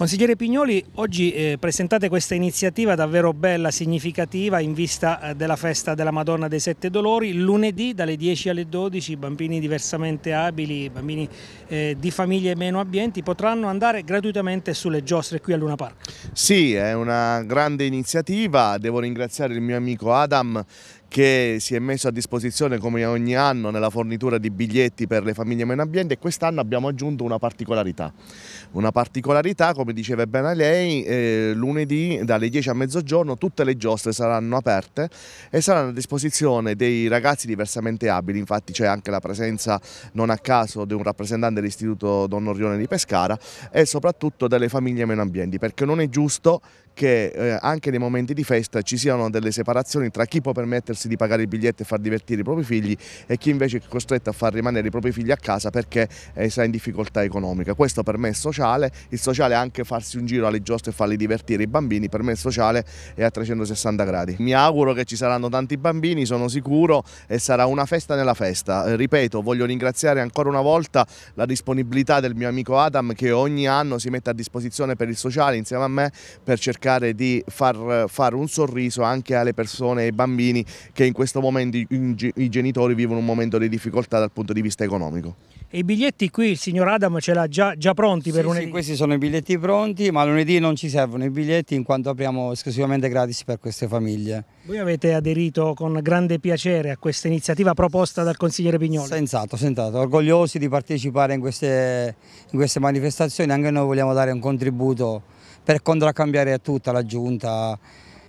Consigliere Pignoli, oggi eh, presentate questa iniziativa davvero bella, significativa in vista eh, della festa della Madonna dei Sette Dolori, lunedì dalle 10 alle 12 bambini diversamente abili, bambini eh, di famiglie meno abbienti potranno andare gratuitamente sulle giostre qui a Luna Park. Sì, è una grande iniziativa, devo ringraziare il mio amico Adam che si è messo a disposizione come ogni anno nella fornitura di biglietti per le famiglie meno ambienti e quest'anno abbiamo aggiunto una particolarità. Una particolarità, come diceva bene lei, eh, lunedì dalle 10 a mezzogiorno tutte le giostre saranno aperte e saranno a disposizione dei ragazzi diversamente abili, infatti c'è anche la presenza non a caso di un rappresentante dell'Istituto Don Orione di Pescara e soprattutto delle famiglie meno ambienti, perché non è giusto che eh, anche nei momenti di festa ci siano delle separazioni tra chi può permettersi permettersi di pagare il biglietto e far divertire i propri figli e chi invece è costretto a far rimanere i propri figli a casa perché eh, sarà in difficoltà economica. Questo per me è sociale, il sociale è anche farsi un giro alle giostre e farli divertire i bambini, per me il sociale è a 360 gradi. Mi auguro che ci saranno tanti bambini, sono sicuro e sarà una festa nella festa. Eh, ripeto, voglio ringraziare ancora una volta la disponibilità del mio amico Adam che ogni anno si mette a disposizione per il sociale insieme a me per cercare di far fare un sorriso anche alle persone e ai bambini che in questo momento i genitori vivono un momento di difficoltà dal punto di vista economico. E i biglietti qui il signor Adam ce l'ha già, già, pronti per sì, lunedì? Sì, questi sono i biglietti pronti, ma lunedì non ci servono i biglietti in quanto apriamo esclusivamente gratis per queste famiglie. Voi avete aderito con grande piacere a questa iniziativa proposta dal consigliere Pignoli? Senz'altro, senz'altro, orgogliosi di partecipare in queste, in queste manifestazioni, anche noi vogliamo dare un contributo per contraccambiare tutta la giunta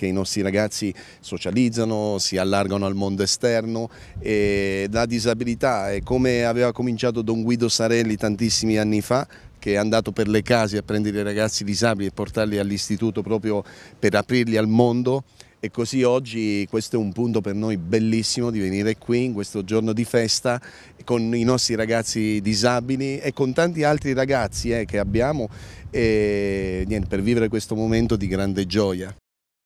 perché i nostri ragazzi socializzano, si allargano al mondo esterno e la disabilità è come aveva cominciato Don Guido Sarelli tantissimi anni fa che è andato per le case a prendere i ragazzi disabili e portarli all'istituto proprio per aprirli al mondo e così oggi questo è un punto per noi bellissimo di venire qui in questo giorno di festa con i nostri ragazzi disabili e con tanti altri ragazzi eh, che abbiamo e, niente, per vivere questo momento di grande gioia.